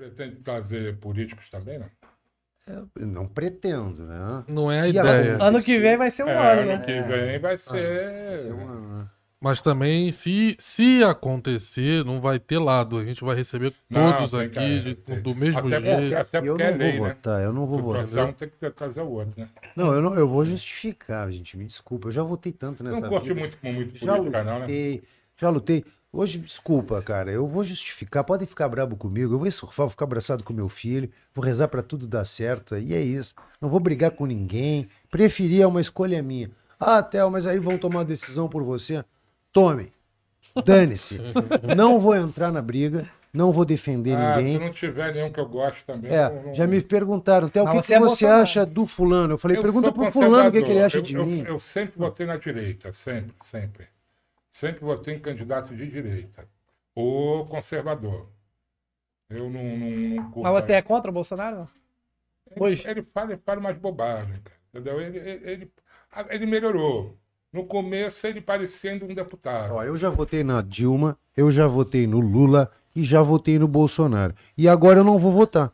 Pretende trazer políticos também, não? Né? É, eu não pretendo, né? Não é a ideia. Ano, ano que vem vai ser um é, ano, né? Ano que vem é. vai ser. Ah, vai ser um ano, né? Mas também, se, se acontecer, não vai ter lado. A gente vai receber não, todos aqui que, de, do mesmo até jeito. Porque, até porque eu não é vou né? votar, eu não vou votar. Trazer um tem que trazer o outro, né? Não, eu, não, eu vou justificar, gente. Me desculpa. Eu já votei tanto nessa. Não curti muito, muito política, já não, né? já lutei. Hoje, desculpa, cara, eu vou justificar, podem ficar brabo comigo, eu vou surfar, vou ficar abraçado com meu filho, vou rezar para tudo dar certo, e é isso. Não vou brigar com ninguém, preferir é uma escolha minha. Ah, Théo, mas aí vão tomar decisão por você. Tome, dane-se. não vou entrar na briga, não vou defender ah, ninguém. Se não tiver nenhum que eu gosto também. É, não... Já me perguntaram, Theo, o que, você, que é você acha do fulano? Eu falei, eu pergunta pro fulano o que, é que, ele acha eu, de eu, mim. Eu sempre botei na direita, sempre, sempre. Sempre votei em candidato de direita ou conservador. Eu não. não, não Mas você é contra o Bolsonaro? Pois Hoje? Ele fala, ele fala mais bobagem, entendeu? Ele, ele, ele, ele melhorou. No começo, ele parecendo um deputado. Ó, eu já votei na Dilma, eu já votei no Lula e já votei no Bolsonaro. E agora eu não vou votar.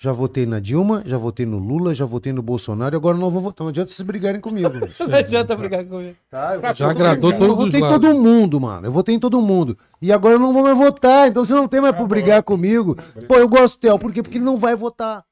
Já votei na Dilma, já votei no Lula, já votei no Bolsonaro e agora não vou votar. Não adianta vocês brigarem comigo. não adianta brigar comigo. Tá, eu, já agradou todo mundo. Eu votei em todo mundo, mano. Eu votei em todo mundo. E agora eu não vou mais votar, então você não tem mais tá por brigar comigo. Tá Pô, eu gosto do Theo. Por quê? Porque ele não vai votar.